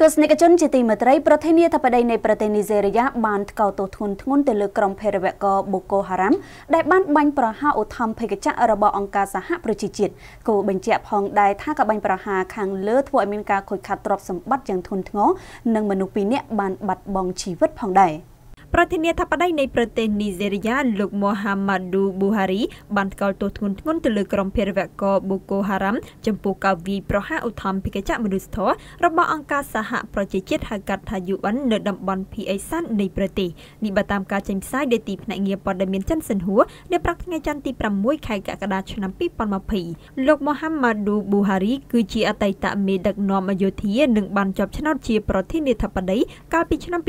ទស្សនិកជនជាទីមេត្រីប្រធានាធិបតីនៃប្រទេសនីហ្សេរីយ៉ាបានថ្កោលទោសធ្ងន់ធ្ងរទៅលើក្រុមភេរវករបូកូហារ៉ាំដែលបានបាញ់ប្រហារឧទ្ធម្ភិកចក្ររបស់អង្គការសហប្រជាជាតិគូបញ្ជាក់ផងដែរថាការបាញ់ប្រហារខាងលើធ្វើឲ្យមានការខូចខាតទ្រព្យសម្បត្តិយ៉ាងធ្ងន់ធ្ងរនិងមនុស្សពីរនាក់បានបាត់បង់ជីវិតផងដែរ។ប្រធានាធិបតីនៃប្រទេសនីហ្សេរីយ៉ាលោកមូហាម៉ាឌូប៊ូហារីបានថ្កោលទោសធ្ងន់ធ្ងរទៅលើក្រុមភេរវករ Boko Haram ចំពោះការវាយប្រហារឧទ្ធម្ភិកជនមនុស្សធម៌របស់អង្គការសហប្រជាជាតិហៅកាត់ថា UN នៅតំបន់ភីអេសាននៃប្រទេស នេះបើតាមការចេញផ្សាយដោយទីភ្នាក់ងារព័ត៌មានចិនសិនហួរនៅប្រាក់ថ្ងៃច័ន្ទទី6ខែកក្កដាឆ្នាំ2020លោកមូហាម៉ាឌូប៊ូហារីគឺជាអតីតមេដឹកនាំអយោធា និងបានជាប់ឆ្នោតជាប្រធានាធិបតី កាលពីឆ្នាំ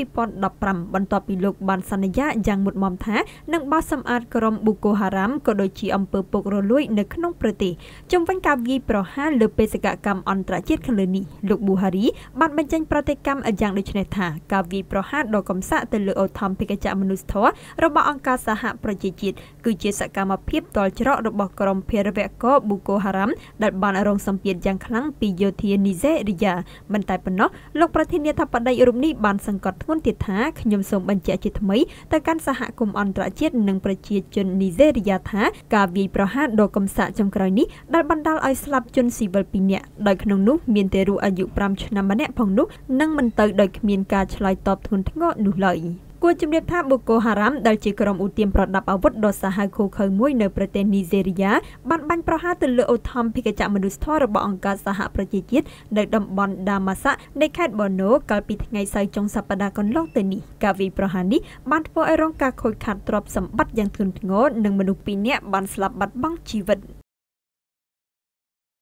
2015បន្ទាប់ពីលោកលោកបានសន្យាយ៉ាងមុតមមថានឹងបោះសម្អាតក្រុម Boko Haram ក៏ដូចជាអំពើពុករលួយនៅក្នុងប្រទេសជំវិញការវាយប្រហារលើបេសកកម្មអន្តរជាតិខាងលើនេះលោកប៊ូហារីបានបញ្ចេញប្រតិកម្មយ៉ាងដូចនេះថាការវាយប្រហារដ៏កំសាក់ទៅលើអូថំភិកចៈមនុស្សធម៌របស់អង្គការសហប្រជាជាតិគឺជាសកម្មភាពតល់ច្រករបស់ក្រុមភេរវករប៊ូកូហារ៉ាំដែលបានរងសម្ពាធយ៉ាងខ្លាំងពីយោធានីហ្សេរីយ៉ាមិនតែប៉ុណ្ណោះលោកប្រធានាធិបតីរូបនេះបានសង្កត់ធ្ងន់ទៀតថាខ្ញុំសូមបញ្ជាក់ជាថ្មីទៅកាន់សហគមន៍អន្តរជាតិនិងប្រជាជននីហ្សេរីយ៉ាថា ការវាយប្រហារដ៏កំសាកចុងក្រោយនេះដែលបណ្ដាលឲ្យស្លាប់ជនស៊ីវិល2នាក់ដោយក្នុងនោះមានតេរុអាយុ5ឆ្នាំម្នាក់ផងនោះនិងមិនទៅដោយគ្មានការឆ្លើយតបធ្ងន់ធ្ងរនោះឡើយ។គួរជំរាបថាបូកូហារ៉ាំដែលជាក្រុមឧទាមប្រដាប់អាវុធដ៏សាហាវឃោឃៅមួយនៅប្រទេសនីហ្សេរីយ៉ាបានបាញ់ប្រហារទៅលើឧទ្ធម្ភិកចៈមនុស្សធម៌របស់អង្គការសហប្រជាជាតិនៅតំបន់ដាម៉ាសាក់នៃខេត្តបូណូកាលពីថ្ងៃសៅរ៍ចុងសប្តាហ៍កន្លងទៅនេះការវាយប្រហារនេះបានធ្វើឲ្យរងការខូចខាតទ្រព្យសម្បត្តិយ៉ាងធ្ងន់ធ្ងរនិងមនុស្សពីរនាក់បានស្លាប់បាត់បង់ជីវិត